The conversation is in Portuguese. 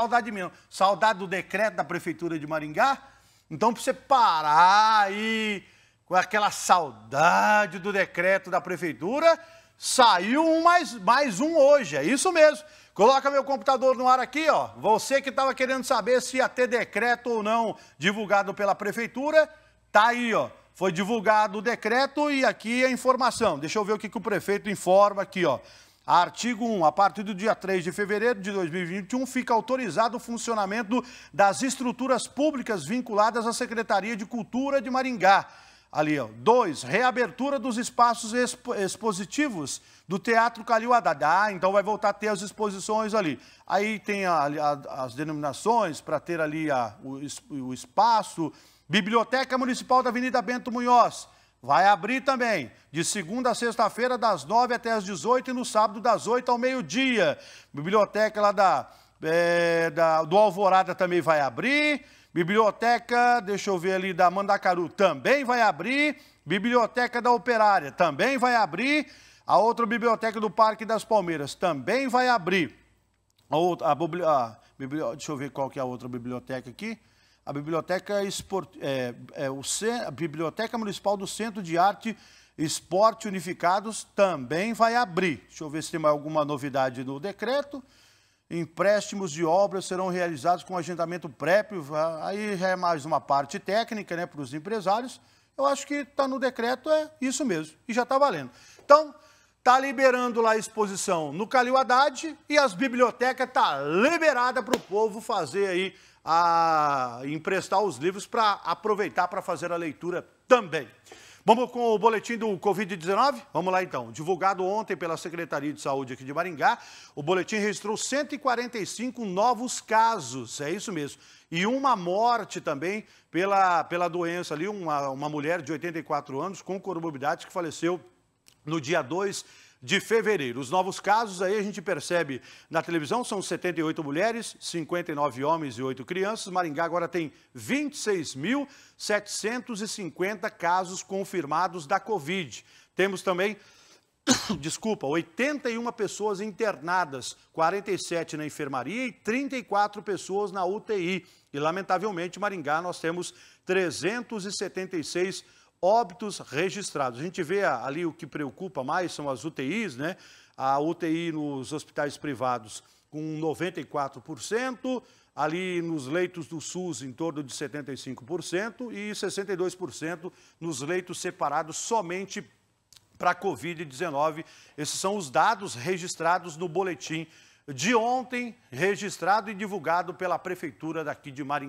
saudade minha, saudade do decreto da Prefeitura de Maringá. Então, para você parar aí com aquela saudade do decreto da Prefeitura, saiu um mais, mais um hoje, é isso mesmo. Coloca meu computador no ar aqui, ó. Você que estava querendo saber se ia ter decreto ou não divulgado pela Prefeitura, tá aí, ó. Foi divulgado o decreto e aqui a informação. Deixa eu ver o que, que o prefeito informa aqui, ó. Artigo 1. A partir do dia 3 de fevereiro de 2021, fica autorizado o funcionamento das estruturas públicas vinculadas à Secretaria de Cultura de Maringá. Ali, ó. Dois, reabertura dos espaços expo expositivos do Teatro Calil Haddad. Ah, então vai voltar a ter as exposições ali. Aí tem a, a, as denominações para ter ali a, o, o espaço. Biblioteca Municipal da Avenida Bento Munhoz Vai abrir também de segunda a sexta-feira, das 9 até as 18 e no sábado, das 8 ao meio-dia. Biblioteca lá da, é, da, do Alvorada também vai abrir. Biblioteca, deixa eu ver ali, da Mandacaru também vai abrir. Biblioteca da Operária também vai abrir. A outra biblioteca do Parque das Palmeiras também vai abrir. A outra, a, a, a, deixa eu ver qual que é a outra biblioteca aqui a Biblioteca, Esport... é, é, o C... a Biblioteca Municipal do Centro de Arte Esporte Unificados também vai abrir. Deixa eu ver se tem alguma novidade no decreto. Empréstimos de obras serão realizados com agendamento prévio. Ah, aí já é mais uma parte técnica né, para os empresários. Eu acho que está no decreto, é isso mesmo, e já está valendo. Então, está liberando lá a exposição no Calil Haddad e as bibliotecas estão tá liberadas para o povo fazer aí a emprestar os livros para aproveitar para fazer a leitura também. Vamos com o boletim do Covid-19? Vamos lá então. Divulgado ontem pela Secretaria de Saúde aqui de Maringá, o boletim registrou 145 novos casos, é isso mesmo. E uma morte também pela, pela doença ali, uma, uma mulher de 84 anos com comorbidades que faleceu no dia 2 de fevereiro. Os novos casos aí a gente percebe na televisão são 78 mulheres, 59 homens e 8 crianças. Maringá agora tem 26.750 casos confirmados da Covid. Temos também desculpa, 81 pessoas internadas, 47 na enfermaria e 34 pessoas na UTI. E, lamentavelmente, Maringá, nós temos 376 óbitos registrados. A gente vê ali o que preocupa mais são as UTIs, né? A UTI nos hospitais privados com 94%, ali nos leitos do SUS em torno de 75% e 62% nos leitos separados somente para COVID-19. Esses são os dados registrados no boletim de ontem, registrado e divulgado pela prefeitura daqui de Maringá.